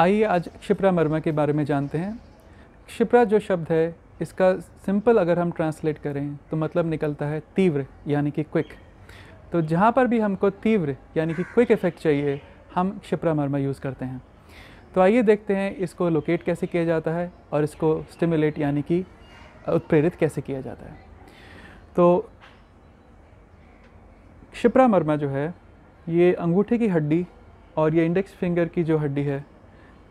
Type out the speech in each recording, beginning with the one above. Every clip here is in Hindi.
आइए आज क्षिप्रा मर्मा के बारे में जानते हैं क्षिप्रा जो शब्द है इसका सिंपल अगर हम ट्रांसलेट करें तो मतलब निकलता है तीव्र यानी कि क्विक तो जहाँ पर भी हमको तीव्र यानी कि क्विक इफेक्ट चाहिए हम क्षिप्रा मर्मा यूज़ करते हैं तो आइए देखते हैं इसको लोकेट कैसे किया जाता है और इसको स्टिमुलेट यानी कि उत्प्रेरित कैसे किया जाता है तो क्षिप्रा मर्मा जो है ये अंगूठे की हड्डी और ये इंडेक्स फिंगर की जो हड्डी है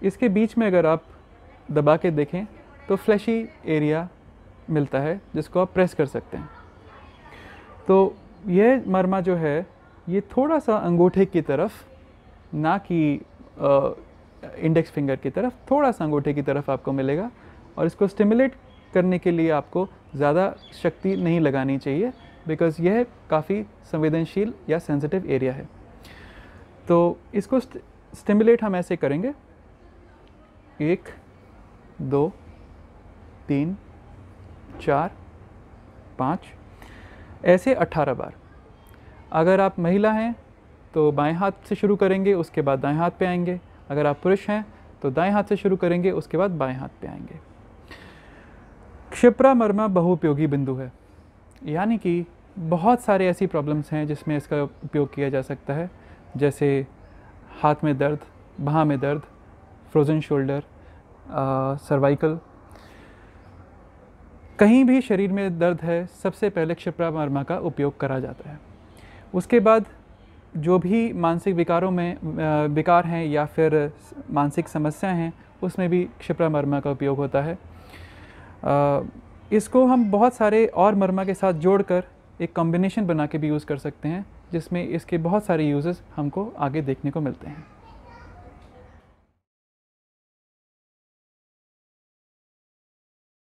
इसके बीच में अगर आप दबा के देखें तो फ्लैशी एरिया मिलता है जिसको आप प्रेस कर सकते हैं तो यह मरमा जो है ये थोड़ा सा अंगूठे की तरफ ना कि इंडेक्स फिंगर की तरफ थोड़ा सा अंगूठे की तरफ आपको मिलेगा और इसको स्टिमुलेट करने के लिए आपको ज़्यादा शक्ति नहीं लगानी चाहिए बिकॉज यह काफ़ी संवेदनशील या सेंसिटिव एरिया है तो इसको स्टिमुलेट हम ऐसे करेंगे एक दो तीन चार पाँच ऐसे अट्ठारह बार अगर आप महिला हैं तो बाएं हाथ से शुरू करेंगे उसके बाद दाएं हाथ पे आएंगे अगर आप पुरुष हैं तो दाएं हाथ से शुरू करेंगे उसके बाद बाएं हाथ पे आएंगे क्षिप्रा मर्मा बहुउपयोगी बिंदु है यानी कि बहुत सारे ऐसी प्रॉब्लम्स हैं जिसमें इसका उपयोग किया जा सकता है जैसे हाथ में दर्द बाह में दर्द फ्रोज़न शोल्डर सर्वाइकल कहीं भी शरीर में दर्द है सबसे पहले क्षिप्रा मर्मा का उपयोग करा जाता है उसके बाद जो भी मानसिक विकारों में विकार हैं या फिर मानसिक समस्या हैं उसमें भी क्षिप्रा मर्मा का उपयोग होता है आ, इसको हम बहुत सारे और मर्मा के साथ जोड़कर एक कॉम्बिनेशन बना के भी यूज़ कर सकते हैं जिसमें इसके बहुत सारे यूज़ हमको आगे देखने को मिलते हैं